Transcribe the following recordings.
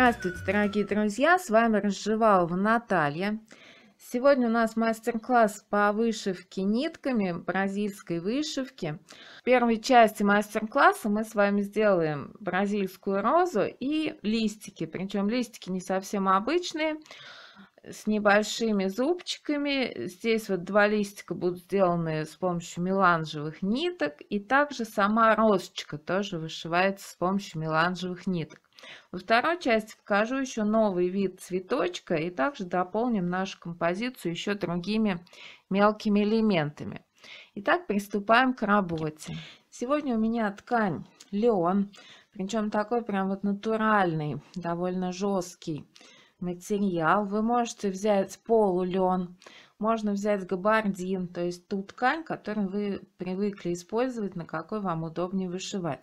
Здравствуйте, дорогие друзья! С вами Разжевалова Наталья. Сегодня у нас мастер-класс по вышивке нитками бразильской вышивки. В первой части мастер-класса мы с вами сделаем бразильскую розу и листики. Причем листики не совсем обычные, с небольшими зубчиками. Здесь вот два листика будут сделаны с помощью меланжевых ниток. И также сама розочка тоже вышивается с помощью меланжевых ниток. Во второй части покажу еще новый вид цветочка и также дополним нашу композицию еще другими мелкими элементами. Итак, приступаем к работе. Сегодня у меня ткань лен, причем такой прям вот натуральный, довольно жесткий материал. Вы можете взять полулен, можно взять габардин, то есть ту ткань, которую вы привыкли использовать, на какой вам удобнее вышивать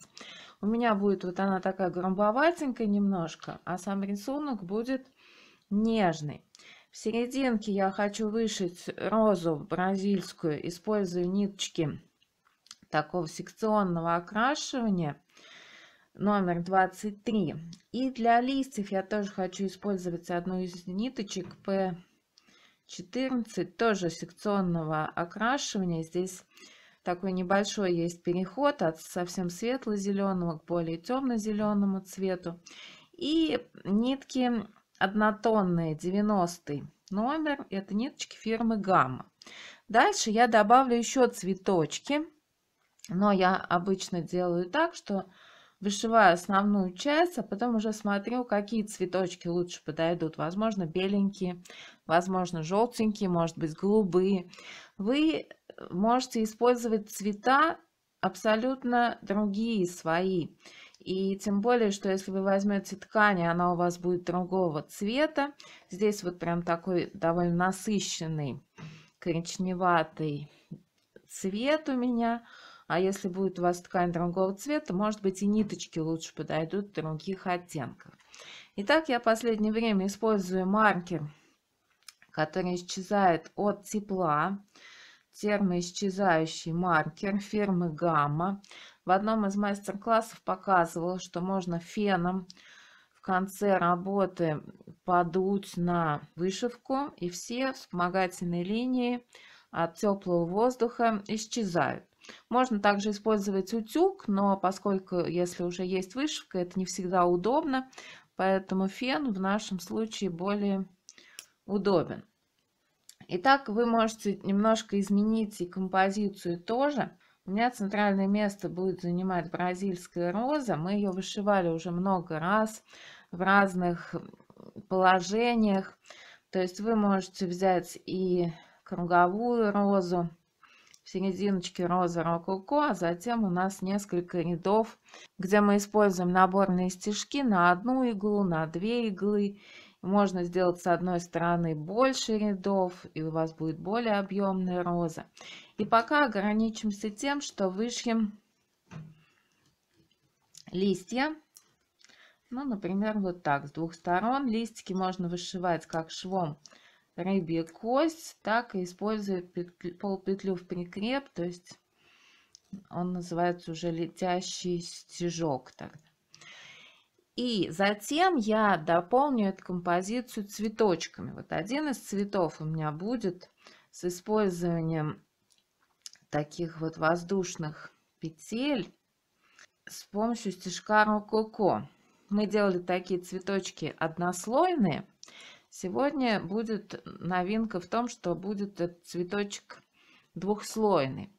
у меня будет вот она такая громбоватенькая немножко, а сам рисунок будет нежный. В серединке я хочу вышить розу бразильскую, использую ниточки такого секционного окрашивания номер 23. И для листьев я тоже хочу использовать одну из ниточек P14, тоже секционного окрашивания. Здесь такой небольшой есть переход от совсем светло-зеленого к более темно-зеленому цвету. И нитки однотонные, 90 номер, это ниточки фирмы Гамма. Дальше я добавлю еще цветочки, но я обычно делаю так, что вышиваю основную часть, а потом уже смотрю, какие цветочки лучше подойдут. Возможно, беленькие, возможно, желтенькие, может быть, голубые. Вы можете использовать цвета абсолютно другие свои. И тем более, что если вы возьмете ткань, она у вас будет другого цвета. Здесь вот прям такой довольно насыщенный коричневатый цвет у меня. А если будет у вас ткань другого цвета, может быть и ниточки лучше подойдут других оттенков. Итак, я в последнее время использую маркер, который исчезает от тепла термоисчезающий маркер фирмы Гамма. В одном из мастер-классов показывал, что можно феном в конце работы подуть на вышивку, и все вспомогательные линии от теплого воздуха исчезают. Можно также использовать утюг, но поскольку если уже есть вышивка, это не всегда удобно, поэтому фен в нашем случае более удобен. Итак, вы можете немножко изменить и композицию тоже. У меня центральное место будет занимать бразильская роза. Мы ее вышивали уже много раз в разных положениях. То есть вы можете взять и круговую розу, в серединочке роза рококо, а затем у нас несколько рядов, где мы используем наборные стежки на одну иглу, на две иглы можно сделать с одной стороны больше рядов, и у вас будет более объемная роза. И пока ограничимся тем, что вышьем листья. Ну, например, вот так, с двух сторон. Листики можно вышивать как швом рыбья кость, так и используя петлю, полпетлю в прикреп, то есть он называется уже летящий стежок тогда. И затем я дополню эту композицию цветочками. Вот один из цветов у меня будет с использованием таких вот воздушных петель с помощью стежка рококо. Мы делали такие цветочки однослойные. Сегодня будет новинка в том, что будет этот цветочек двухслойный.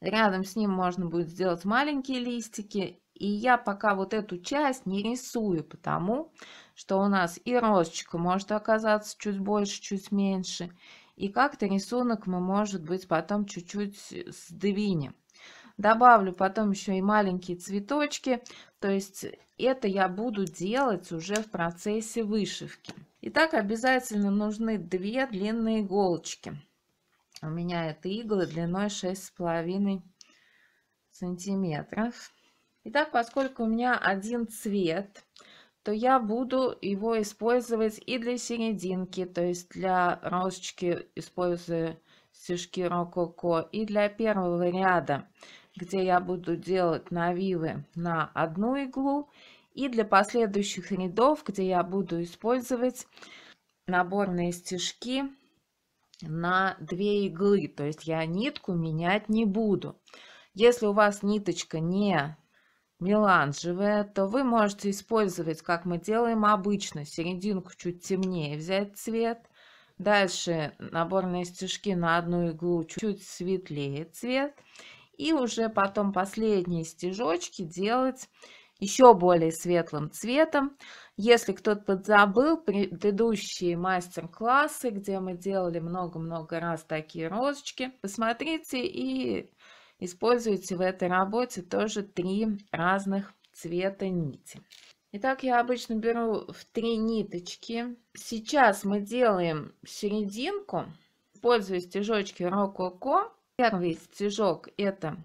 Рядом с ним можно будет сделать маленькие листики и я пока вот эту часть не рисую, потому что у нас и розочка может оказаться чуть больше, чуть меньше. И как-то рисунок мы, может быть, потом чуть-чуть сдвинем. Добавлю потом еще и маленькие цветочки. То есть это я буду делать уже в процессе вышивки. Итак, обязательно нужны две длинные иголочки. У меня это иглы длиной 6,5 сантиметров. Итак, поскольку у меня один цвет, то я буду его использовать и для серединки, то есть для розочки использую стежки рококо, и для первого ряда, где я буду делать навивы на одну иглу, и для последующих рядов, где я буду использовать наборные стежки на две иглы, то есть я нитку менять не буду. Если у вас ниточка не Милан меланжевое, то вы можете использовать, как мы делаем обычно, серединку чуть темнее взять цвет. Дальше наборные стежки на одну иглу чуть светлее цвет. И уже потом последние стежочки делать еще более светлым цветом. Если кто-то подзабыл, предыдущие мастер-классы, где мы делали много-много раз такие розочки, посмотрите и Используйте в этой работе тоже три разных цвета нити. Итак, я обычно беру в три ниточки. Сейчас мы делаем серединку, используя стежочки рококо. Первый стежок это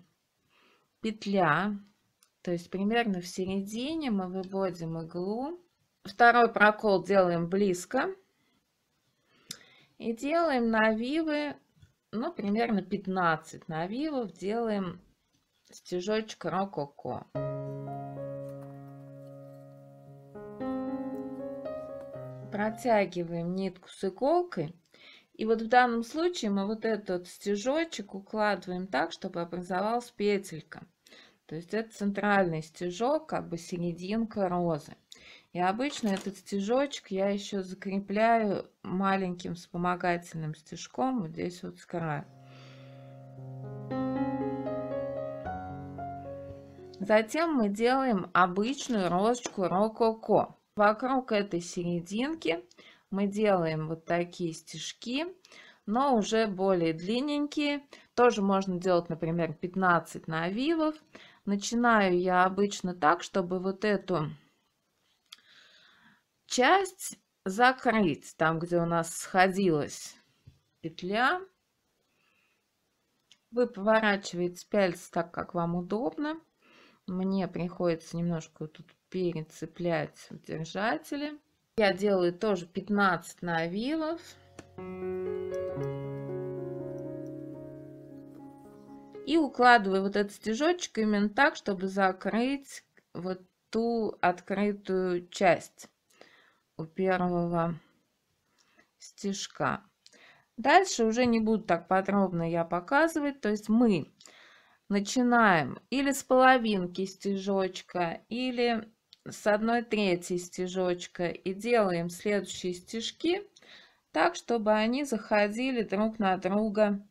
петля, то есть примерно в середине мы выводим иглу. Второй прокол делаем близко. И делаем навивы ну, примерно 15 навивов делаем стежочек рококо. Протягиваем нитку с иголкой. И вот в данном случае мы вот этот стежочек укладываем так, чтобы образовалась петелька. То есть это центральный стежок, как бы серединка розы. И обычно этот стежочек я еще закрепляю маленьким вспомогательным стежком вот здесь вот с края. Затем мы делаем обычную розочку рококо. Вокруг этой серединки мы делаем вот такие стежки, но уже более длинненькие. Тоже можно делать, например, 15 навивов. Начинаю я обычно так, чтобы вот эту часть закрыть, там, где у нас сходилась петля. Вы поворачиваете пяльцы так, как вам удобно. Мне приходится немножко тут перецеплять держатели. Я делаю тоже 15 навилов. И укладываю вот этот стежочек именно так, чтобы закрыть вот ту открытую часть у первого стежка. Дальше уже не буду так подробно я показывать. То есть мы начинаем или с половинки стежочка, или с одной третьей стежочка и делаем следующие стежки так, чтобы они заходили друг на друга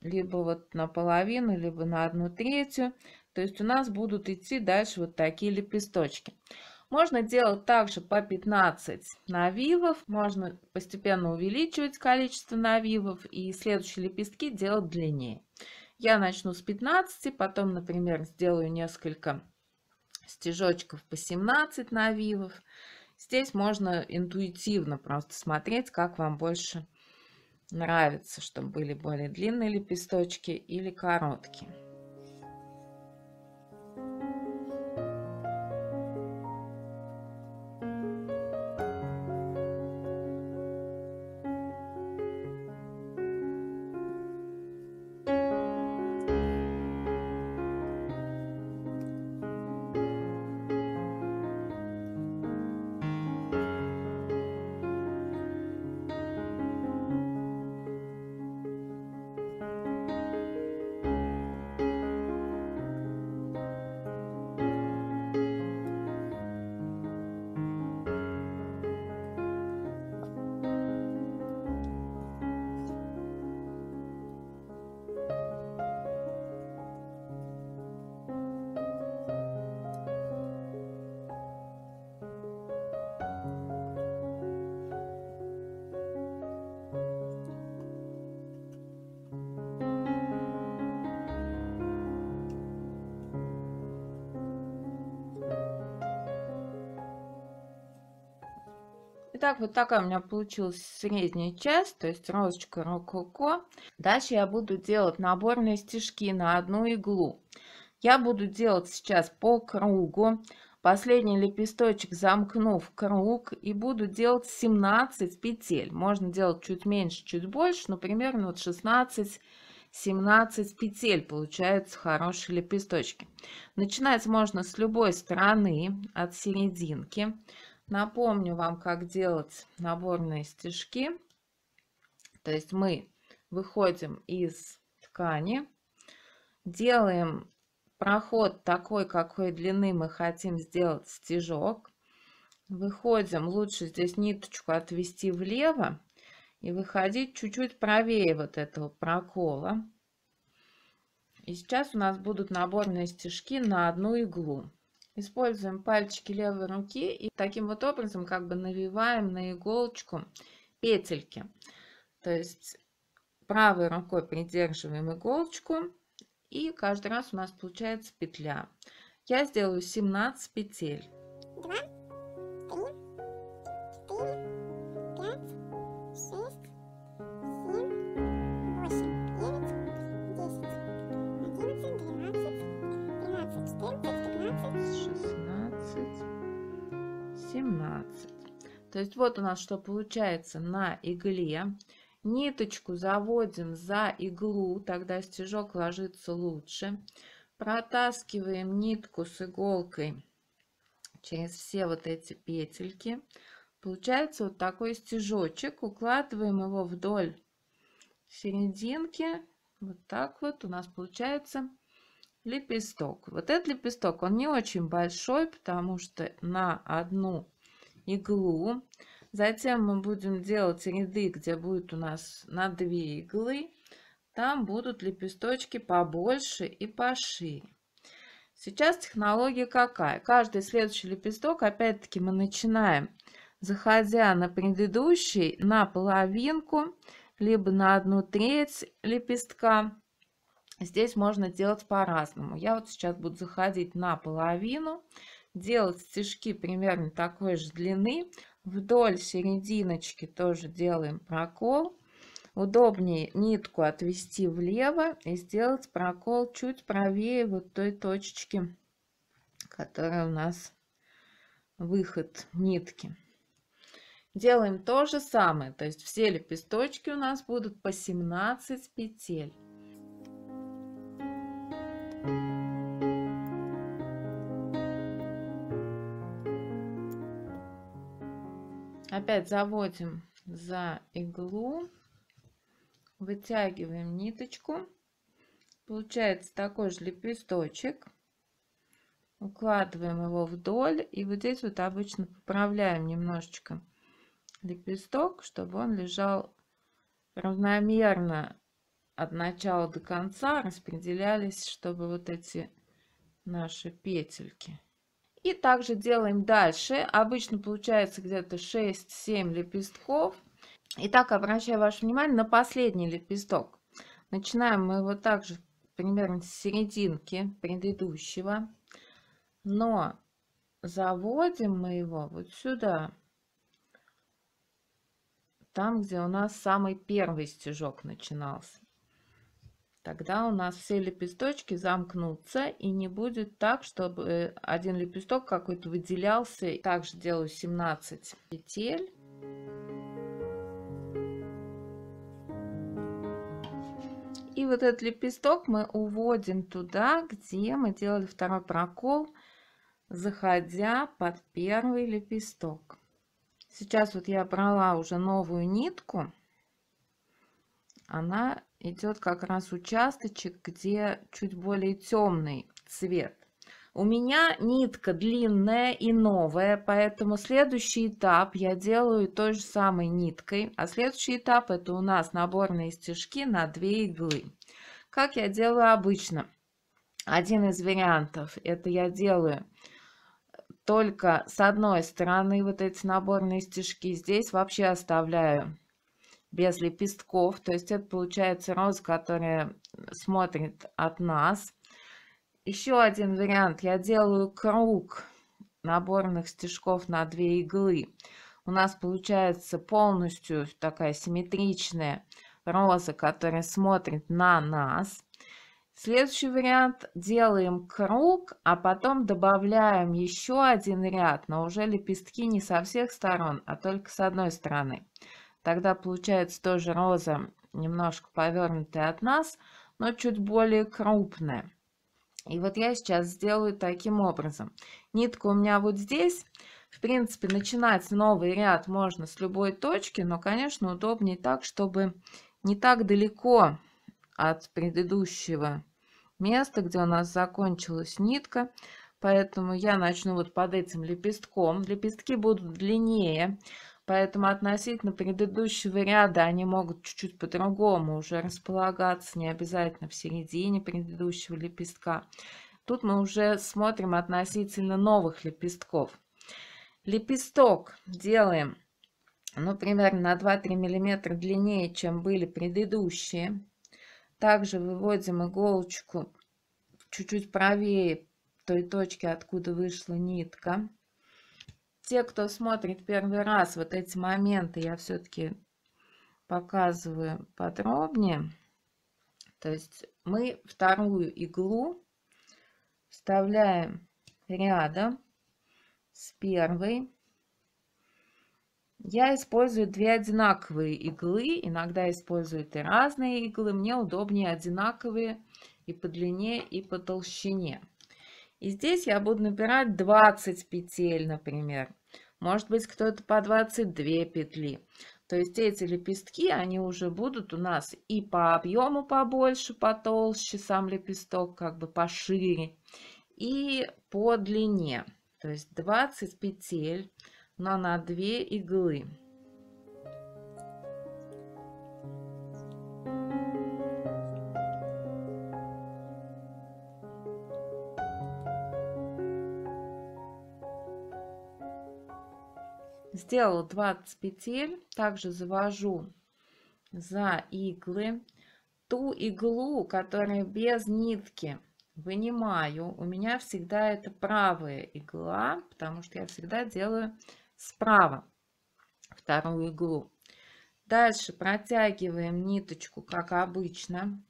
либо вот на половину, либо на одну третью. То есть у нас будут идти дальше вот такие лепесточки. Можно делать также по 15 навивов, можно постепенно увеличивать количество навивов и следующие лепестки делать длиннее. Я начну с 15, потом, например, сделаю несколько стежочков по 17 навивов. Здесь можно интуитивно просто смотреть, как вам больше нравится, чтобы были более длинные лепесточки или короткие. Итак, вот такая у меня получилась средняя часть, то есть розочка рококо. Дальше я буду делать наборные стежки на одну иглу. Я буду делать сейчас по кругу, последний лепесточек замкнув круг и буду делать 17 петель. Можно делать чуть меньше, чуть больше, но примерно вот 16 17 петель получаются хорошие лепесточки. Начинать можно с любой стороны, от серединки. Напомню вам, как делать наборные стежки. То есть мы выходим из ткани, делаем проход такой, какой длины мы хотим сделать стежок. Выходим, лучше здесь ниточку отвести влево и выходить чуть-чуть правее вот этого прокола. И сейчас у нас будут наборные стежки на одну иглу. Используем пальчики левой руки и таким вот образом как бы навиваем на иголочку петельки. То есть правой рукой придерживаем иголочку и каждый раз у нас получается петля. Я сделаю 17 петель. 2, То есть вот у нас что получается на игле. Ниточку заводим за иглу, тогда стежок ложится лучше. Протаскиваем нитку с иголкой через все вот эти петельки. Получается вот такой стежочек. Укладываем его вдоль серединки. Вот так вот у нас получается лепесток. Вот этот лепесток, он не очень большой, потому что на одну иглу. Затем мы будем делать ряды, где будет у нас на 2 иглы. Там будут лепесточки побольше и пошире. Сейчас технология какая? Каждый следующий лепесток, опять-таки, мы начинаем, заходя на предыдущий, на половинку, либо на одну треть лепестка. Здесь можно делать по-разному. Я вот сейчас буду заходить на половину делать стежки примерно такой же длины. Вдоль серединочки тоже делаем прокол. Удобнее нитку отвести влево и сделать прокол чуть правее вот той точечки, которая у нас выход нитки. Делаем то же самое, то есть все лепесточки у нас будут по 17 петель. опять заводим за иглу вытягиваем ниточку получается такой же лепесточек укладываем его вдоль и вот здесь вот обычно поправляем немножечко лепесток чтобы он лежал равномерно от начала до конца распределялись чтобы вот эти наши петельки и также делаем дальше. Обычно получается где-то 6-7 лепестков. Итак, обращаю ваше внимание на последний лепесток. Начинаем мы его также примерно с серединки предыдущего. Но заводим мы его вот сюда. Там, где у нас самый первый стежок начинался. Тогда у нас все лепесточки замкнутся и не будет так, чтобы э, один лепесток какой-то выделялся. Также делаю 17 петель. И вот этот лепесток мы уводим туда, где мы делали второй прокол, заходя под первый лепесток. Сейчас вот я брала уже новую нитку. Она идет как раз участочек, где чуть более темный цвет. У меня нитка длинная и новая, поэтому следующий этап я делаю той же самой ниткой. А следующий этап это у нас наборные стежки на две иглы. Как я делаю обычно? Один из вариантов это я делаю только с одной стороны вот эти наборные стежки. Здесь вообще оставляю без лепестков. То есть это получается роза, которая смотрит от нас. Еще один вариант. Я делаю круг наборных стежков на две иглы. У нас получается полностью такая симметричная роза, которая смотрит на нас. Следующий вариант. Делаем круг, а потом добавляем еще один ряд, но уже лепестки не со всех сторон, а только с одной стороны. Тогда получается тоже роза немножко повернутая от нас, но чуть более крупная. И вот я сейчас сделаю таким образом. Нитка у меня вот здесь. В принципе, начинать новый ряд можно с любой точки, но, конечно, удобнее так, чтобы не так далеко от предыдущего места, где у нас закончилась нитка. Поэтому я начну вот под этим лепестком. Лепестки будут длиннее. Поэтому относительно предыдущего ряда они могут чуть-чуть по-другому уже располагаться, не обязательно в середине предыдущего лепестка. Тут мы уже смотрим относительно новых лепестков. Лепесток делаем, ну, примерно на 2-3 мм длиннее, чем были предыдущие. Также выводим иголочку чуть-чуть правее той точки, откуда вышла нитка те, кто смотрит первый раз вот эти моменты, я все-таки показываю подробнее. То есть мы вторую иглу вставляем рядом с первой. Я использую две одинаковые иглы, иногда использую и разные иглы. Мне удобнее одинаковые и по длине, и по толщине. И здесь я буду набирать 20 петель, например. Может быть, кто-то по 22 петли. То есть эти лепестки, они уже будут у нас и по объему побольше, потолще, сам лепесток как бы пошире, и по длине. То есть 20 петель, но на 2 иглы. сделала 20 петель, также завожу за иглы, ту иглу, которая без нитки, вынимаю. У меня всегда это правая игла, потому что я всегда делаю справа вторую иглу. Дальше протягиваем ниточку, как обычно,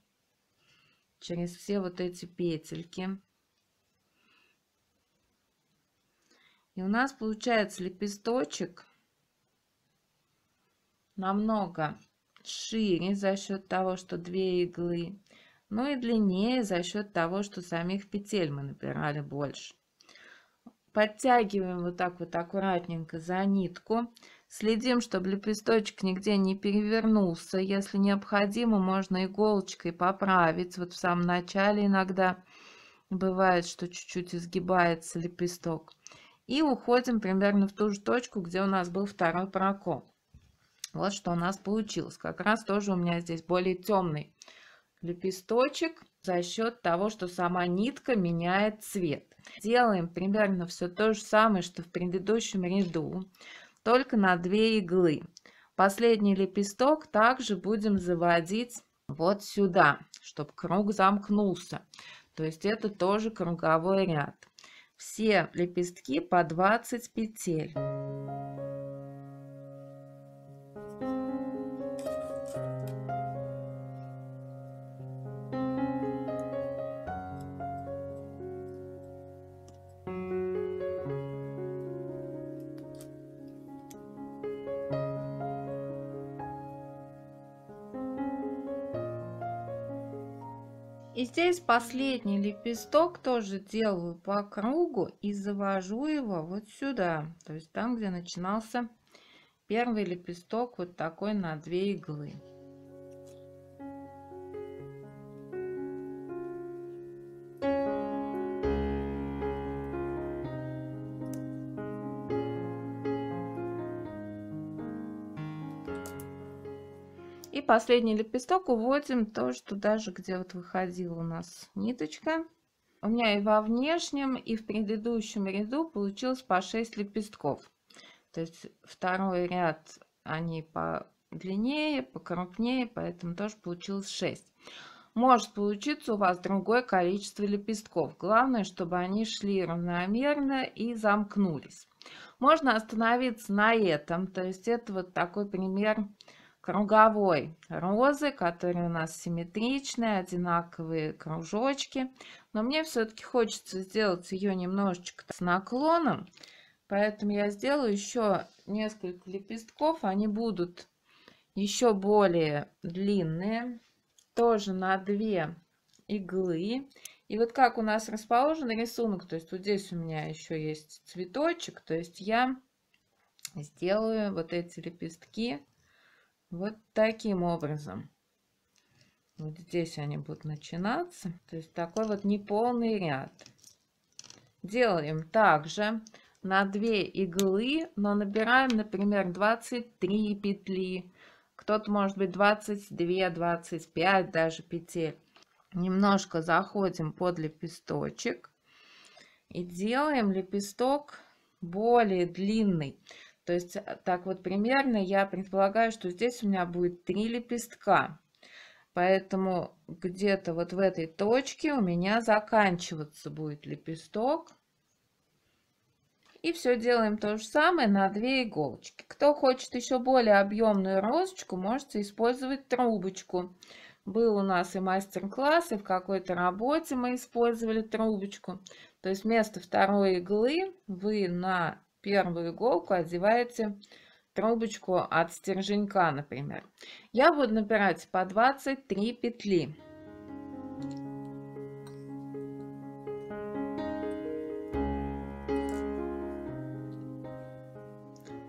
через все вот эти петельки. И у нас получается лепесточек намного шире за счет того, что две иглы, ну и длиннее за счет того, что самих петель мы набирали больше. Подтягиваем вот так вот аккуратненько за нитку. Следим, чтобы лепесточек нигде не перевернулся. Если необходимо, можно иголочкой поправить. Вот в самом начале иногда бывает, что чуть-чуть изгибается лепесток. И уходим примерно в ту же точку, где у нас был второй прокол. Вот что у нас получилось. Как раз тоже у меня здесь более темный лепесточек за счет того, что сама нитка меняет цвет. Делаем примерно все то же самое, что в предыдущем ряду, только на две иглы. Последний лепесток также будем заводить вот сюда, чтобы круг замкнулся. То есть это тоже круговой ряд. Все лепестки по 20 петель. И здесь последний лепесток тоже делаю по кругу и завожу его вот сюда. То есть там, где начинался первый лепесток вот такой на две иглы. последний лепесток уводим тоже туда же, где вот выходила у нас ниточка. У меня и во внешнем, и в предыдущем ряду получилось по 6 лепестков. То есть второй ряд они по длиннее, покрупнее, поэтому тоже получилось 6. Может получиться у вас другое количество лепестков. Главное, чтобы они шли равномерно и замкнулись. Можно остановиться на этом. То есть это вот такой пример круговой розы, которые у нас симметричные, одинаковые кружочки. Но мне все-таки хочется сделать ее немножечко с наклоном, поэтому я сделаю еще несколько лепестков. Они будут еще более длинные, тоже на две иглы. И вот как у нас расположен рисунок, то есть вот здесь у меня еще есть цветочек, то есть я сделаю вот эти лепестки вот таким образом. Вот здесь они будут начинаться. То есть такой вот неполный ряд. Делаем также на 2 иглы, но набираем, например, 23 петли. Кто-то может быть 22, 25 даже петель. Немножко заходим под лепесточек и делаем лепесток более длинный. То есть а, так вот примерно я предполагаю, что здесь у меня будет три лепестка. Поэтому где-то вот в этой точке у меня заканчиваться будет лепесток. И все делаем то же самое на две иголочки. Кто хочет еще более объемную розочку, можете использовать трубочку. Был у нас и мастер-класс, и в какой-то работе мы использовали трубочку. То есть вместо второй иглы вы на первую иголку одеваете трубочку от стерженька, например. Я буду набирать по 23 петли.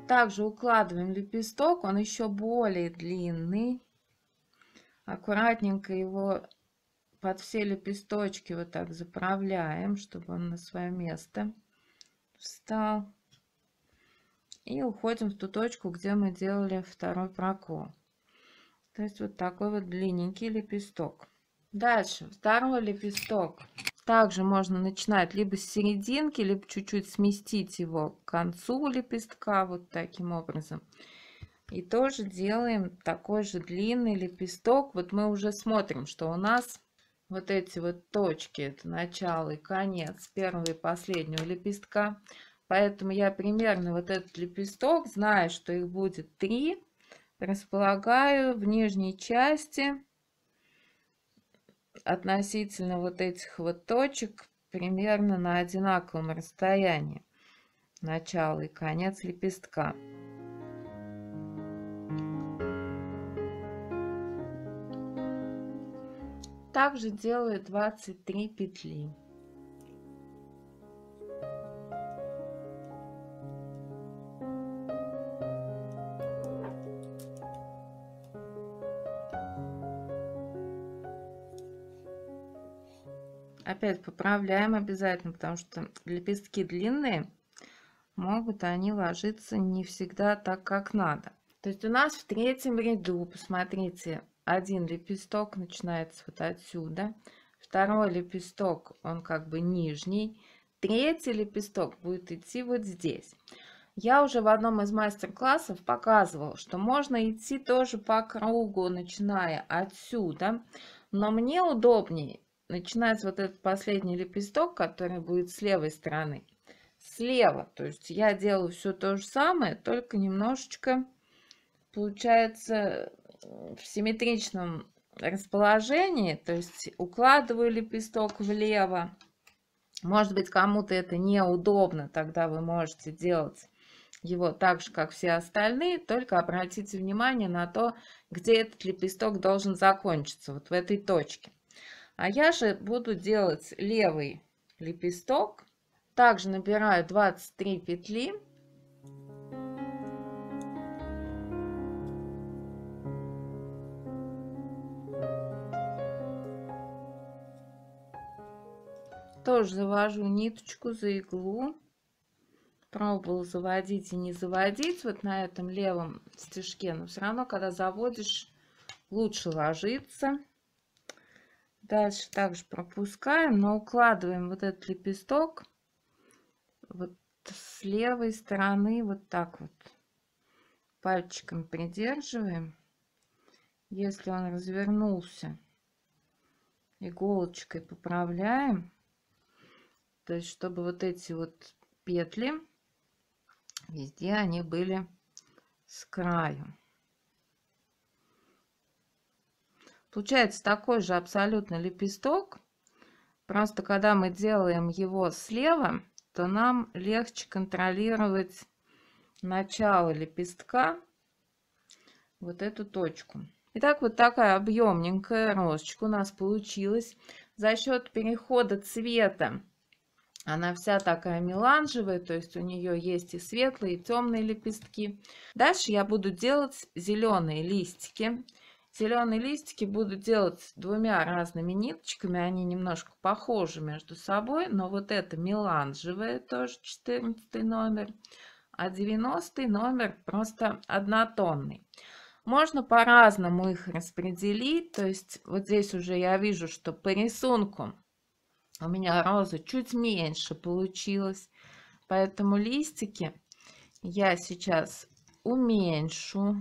Также укладываем лепесток, он еще более длинный. Аккуратненько его под все лепесточки вот так заправляем, чтобы он на свое место встал и уходим в ту точку, где мы делали второй прокол. То есть вот такой вот длинненький лепесток. Дальше, второй лепесток. Также можно начинать либо с серединки, либо чуть-чуть сместить его к концу лепестка, вот таким образом. И тоже делаем такой же длинный лепесток. Вот мы уже смотрим, что у нас вот эти вот точки, это начало и конец первого и последнего лепестка. Поэтому я примерно вот этот лепесток, зная, что их будет три, располагаю в нижней части относительно вот этих вот точек примерно на одинаковом расстоянии начало и конец лепестка. Также делаю 23 петли. опять поправляем обязательно, потому что лепестки длинные, могут они ложиться не всегда так, как надо. То есть у нас в третьем ряду, посмотрите, один лепесток начинается вот отсюда, второй лепесток, он как бы нижний, третий лепесток будет идти вот здесь. Я уже в одном из мастер-классов показывала, что можно идти тоже по кругу, начиная отсюда, но мне удобнее начинается вот этот последний лепесток, который будет с левой стороны. Слева, то есть я делаю все то же самое, только немножечко получается э, в симметричном расположении, то есть укладываю лепесток влево. Может быть, кому-то это неудобно, тогда вы можете делать его так же, как все остальные, только обратите внимание на то, где этот лепесток должен закончиться, вот в этой точке. А я же буду делать левый лепесток. Также набираю 23 петли. Тоже завожу ниточку за иглу. Пробовал заводить и не заводить вот на этом левом стежке, но все равно, когда заводишь, лучше ложится. Дальше также пропускаем, но укладываем вот этот лепесток вот с левой стороны вот так вот. Пальчиком придерживаем. Если он развернулся, иголочкой поправляем. То есть, чтобы вот эти вот петли везде они были с краю. Получается такой же абсолютно лепесток, просто когда мы делаем его слева, то нам легче контролировать начало лепестка, вот эту точку. Итак, вот такая объемненькая розочка у нас получилась. За счет перехода цвета она вся такая меланжевая, то есть у нее есть и светлые, и темные лепестки. Дальше я буду делать зеленые листики. Зеленые листики буду делать двумя разными ниточками, они немножко похожи между собой, но вот это меланжевое тоже 14 номер, а 90 номер просто однотонный. Можно по-разному их распределить, то есть вот здесь уже я вижу, что по рисунку у меня роза чуть меньше получилась, поэтому листики я сейчас уменьшу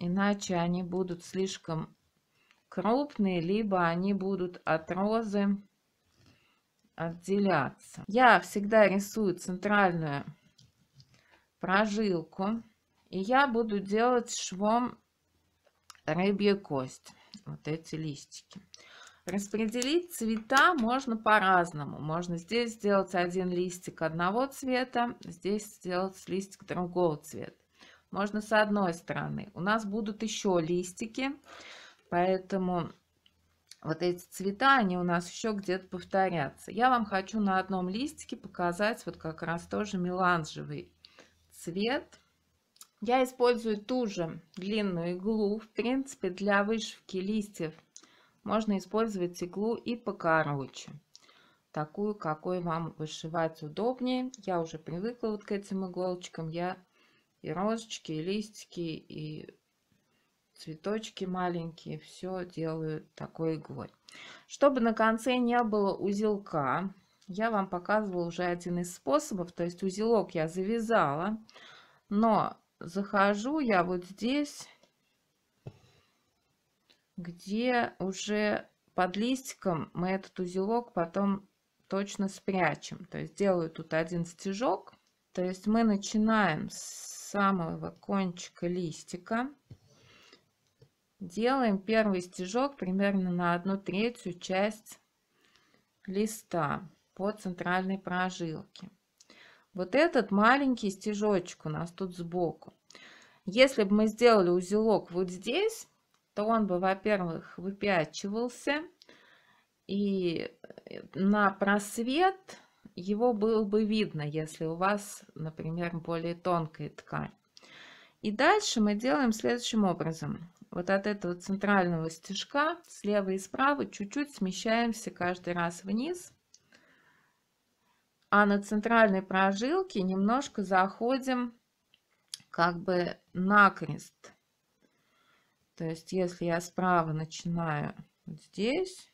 иначе они будут слишком крупные, либо они будут от розы отделяться. Я всегда рисую центральную прожилку, и я буду делать швом рыбья кость, вот эти листики. Распределить цвета можно по-разному. Можно здесь сделать один листик одного цвета, здесь сделать листик другого цвета можно с одной стороны. У нас будут еще листики, поэтому вот эти цвета, они у нас еще где-то повторятся. Я вам хочу на одном листике показать вот как раз тоже меланжевый цвет. Я использую ту же длинную иглу. В принципе, для вышивки листьев можно использовать иглу и покороче. Такую, какой вам вышивать удобнее. Я уже привыкла вот к этим иголочкам. Я и розочки, и листики, и цветочки маленькие, все делаю такой иглой. Чтобы на конце не было узелка, я вам показывала уже один из способов, то есть узелок я завязала, но захожу я вот здесь, где уже под листиком мы этот узелок потом точно спрячем. То есть делаю тут один стежок, то есть мы начинаем с самого кончика листика. Делаем первый стежок примерно на одну третью часть листа по центральной прожилке. Вот этот маленький стежочек у нас тут сбоку. Если бы мы сделали узелок вот здесь, то он бы, во-первых, выпячивался. И на просвет его было бы видно, если у вас, например, более тонкая ткань. И дальше мы делаем следующим образом. Вот от этого центрального стежка слева и справа чуть-чуть смещаемся каждый раз вниз. А на центральной прожилке немножко заходим как бы накрест. То есть если я справа начинаю вот здесь,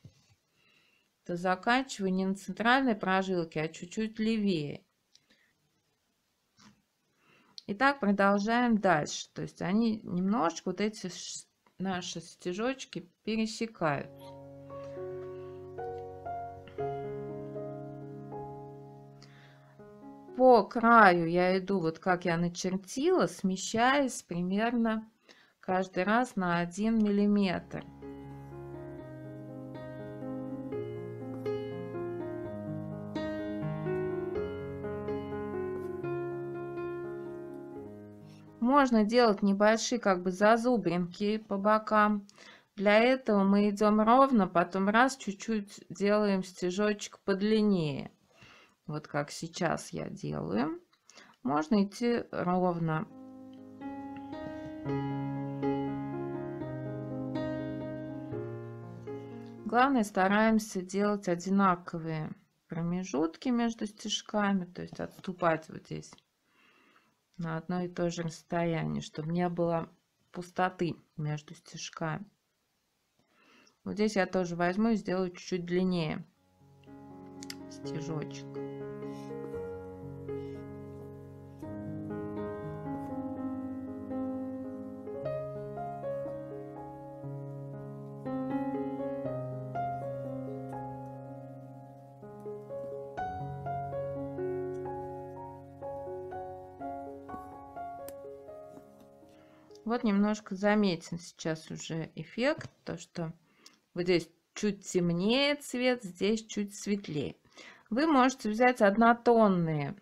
то заканчиваю не на центральной прожилке, а чуть-чуть левее. Итак, продолжаем дальше. То есть они немножечко вот эти наши стежочки пересекаются. По краю я иду, вот как я начертила, смещаясь примерно каждый раз на 1 миллиметр. можно делать небольшие как бы зазубринки по бокам. Для этого мы идем ровно, потом раз чуть-чуть делаем стежочек подлиннее. Вот как сейчас я делаю. Можно идти ровно. Главное, стараемся делать одинаковые промежутки между стежками, то есть отступать вот здесь на одно и то же расстояние, чтобы не было пустоты между стежками. Вот здесь я тоже возьму и сделаю чуть-чуть длиннее стежочек. вот немножко заметен сейчас уже эффект, то что вот здесь чуть темнее цвет, здесь чуть светлее. Вы можете взять однотонные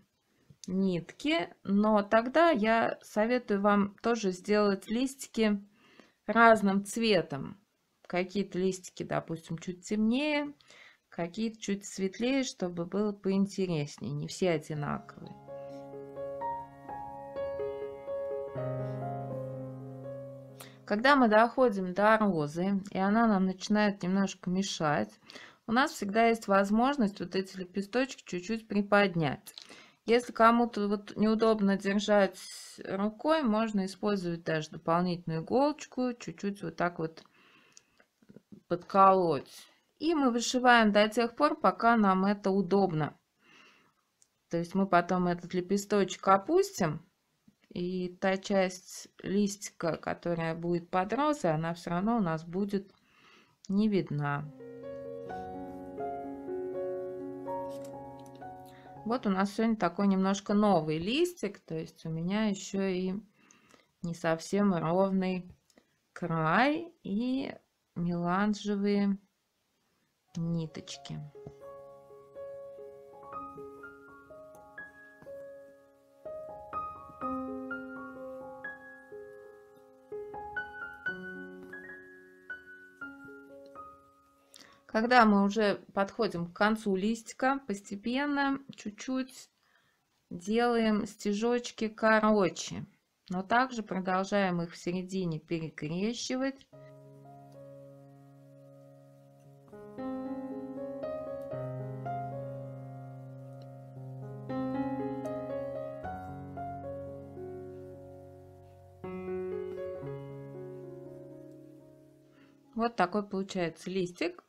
нитки, но тогда я советую вам тоже сделать листики разным цветом. Какие-то листики, допустим, чуть темнее, какие-то чуть светлее, чтобы было поинтереснее, не все одинаковые. Когда мы доходим до розы, и она нам начинает немножко мешать, у нас всегда есть возможность вот эти лепесточки чуть-чуть приподнять. Если кому-то вот неудобно держать рукой, можно использовать даже дополнительную иголочку, чуть-чуть вот так вот подколоть. И мы вышиваем до тех пор, пока нам это удобно. То есть мы потом этот лепесточек опустим, и та часть листика, которая будет под розой, она все равно у нас будет не видна. Вот у нас сегодня такой немножко новый листик, то есть у меня еще и не совсем ровный край и меланжевые ниточки. Когда мы уже подходим к концу листика, постепенно, чуть-чуть делаем стежочки короче. Но также продолжаем их в середине перекрещивать. Вот такой получается листик.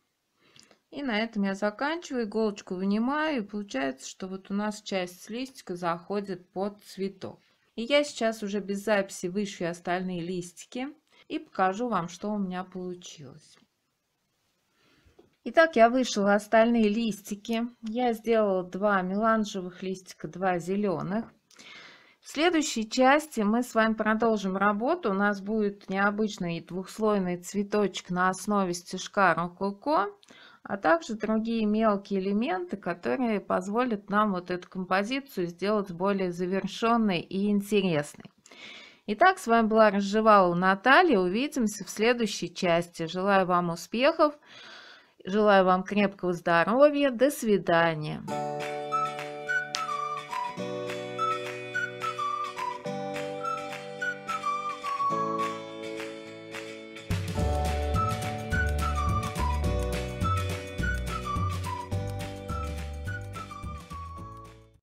И на этом я заканчиваю, иголочку вынимаю, и получается, что вот у нас часть с листика заходит под цветок. И я сейчас уже без записи вышью остальные листики и покажу вам, что у меня получилось. Итак, я вышила остальные листики. Я сделала два меланжевых листика, два зеленых. В следующей части мы с вами продолжим работу. У нас будет необычный двухслойный цветочек на основе стежка Рококо а также другие мелкие элементы, которые позволят нам вот эту композицию сделать более завершенной и интересной. Итак, с вами была Разжевала Наталья. Увидимся в следующей части. Желаю вам успехов, желаю вам крепкого здоровья. До свидания.